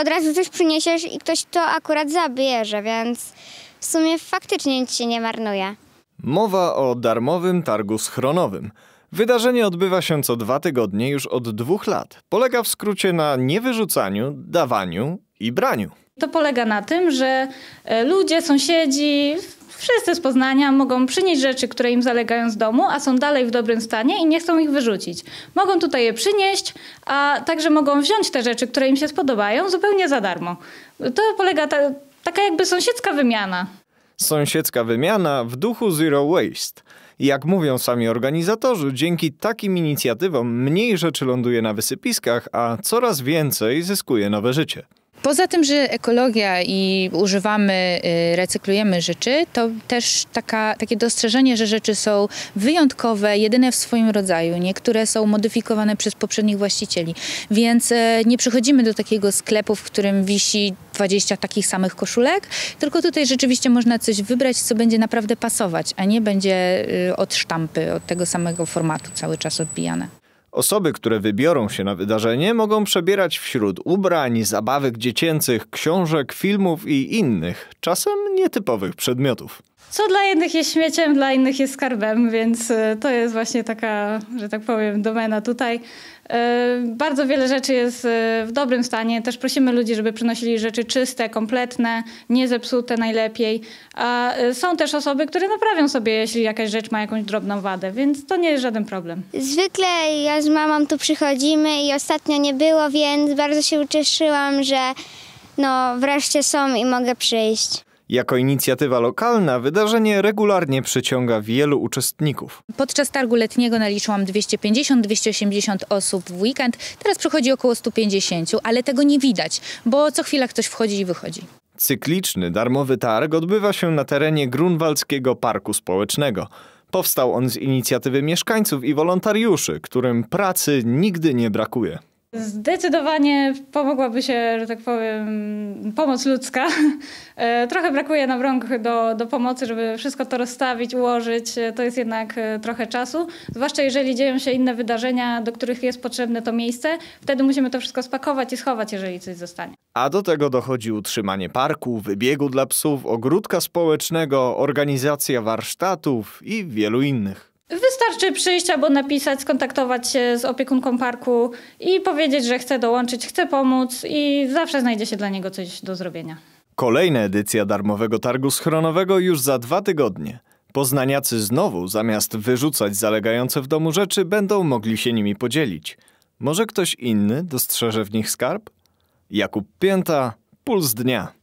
od razu coś przyniesiesz i ktoś to akurat zabierze, więc w sumie faktycznie nic się nie marnuje. Mowa o darmowym targu schronowym. Wydarzenie odbywa się co dwa tygodnie już od dwóch lat. Polega w skrócie na niewyrzucaniu, dawaniu i braniu. To polega na tym, że e, ludzie, sąsiedzi, wszyscy z Poznania mogą przynieść rzeczy, które im zalegają z domu, a są dalej w dobrym stanie i nie chcą ich wyrzucić. Mogą tutaj je przynieść, a także mogą wziąć te rzeczy, które im się spodobają, zupełnie za darmo. To polega ta, taka jakby sąsiedzka wymiana. Sąsiedzka wymiana w duchu Zero Waste. Jak mówią sami organizatorzy, dzięki takim inicjatywom mniej rzeczy ląduje na wysypiskach, a coraz więcej zyskuje nowe życie. Poza tym, że ekologia i używamy, y, recyklujemy rzeczy, to też taka, takie dostrzeżenie, że rzeczy są wyjątkowe, jedyne w swoim rodzaju. Niektóre są modyfikowane przez poprzednich właścicieli, więc y, nie przychodzimy do takiego sklepu, w którym wisi 20 takich samych koszulek, tylko tutaj rzeczywiście można coś wybrać, co będzie naprawdę pasować, a nie będzie y, od sztampy, od tego samego formatu cały czas odbijane. Osoby, które wybiorą się na wydarzenie, mogą przebierać wśród ubrań, zabawek dziecięcych, książek, filmów i innych, czasem nietypowych przedmiotów. Co dla jednych jest śmieciem, dla innych jest skarbem, więc e, to jest właśnie taka, że tak powiem, domena tutaj. E, bardzo wiele rzeczy jest e, w dobrym stanie. Też prosimy ludzi, żeby przynosili rzeczy czyste, kompletne, nie zepsute najlepiej. A są też osoby, które naprawią sobie, jeśli jakaś rzecz ma jakąś drobną wadę, więc to nie jest żaden problem. Zwykle ja z mamą tu przychodzimy i ostatnio nie było, więc bardzo się ucieszyłam, że no wreszcie są i mogę przyjść. Jako inicjatywa lokalna wydarzenie regularnie przyciąga wielu uczestników. Podczas targu letniego naliczyłam 250-280 osób w weekend. Teraz przychodzi około 150, ale tego nie widać, bo co chwila ktoś wchodzi i wychodzi. Cykliczny, darmowy targ odbywa się na terenie Grunwaldzkiego Parku Społecznego. Powstał on z inicjatywy mieszkańców i wolontariuszy, którym pracy nigdy nie brakuje. Zdecydowanie pomogłaby się, że tak powiem, pomoc ludzka. E, trochę brakuje nam rąk do, do pomocy, żeby wszystko to rozstawić, ułożyć. E, to jest jednak e, trochę czasu. Zwłaszcza jeżeli dzieją się inne wydarzenia, do których jest potrzebne to miejsce, wtedy musimy to wszystko spakować i schować, jeżeli coś zostanie. A do tego dochodzi utrzymanie parku, wybiegu dla psów, ogródka społecznego, organizacja warsztatów i wielu innych. Wystarczy przyjść albo napisać, skontaktować się z opiekunką parku i powiedzieć, że chce dołączyć, chce pomóc i zawsze znajdzie się dla niego coś do zrobienia. Kolejna edycja darmowego targu schronowego już za dwa tygodnie. Poznaniacy znowu, zamiast wyrzucać zalegające w domu rzeczy, będą mogli się nimi podzielić. Może ktoś inny dostrzeże w nich skarb? Jakub Pięta, Puls Dnia.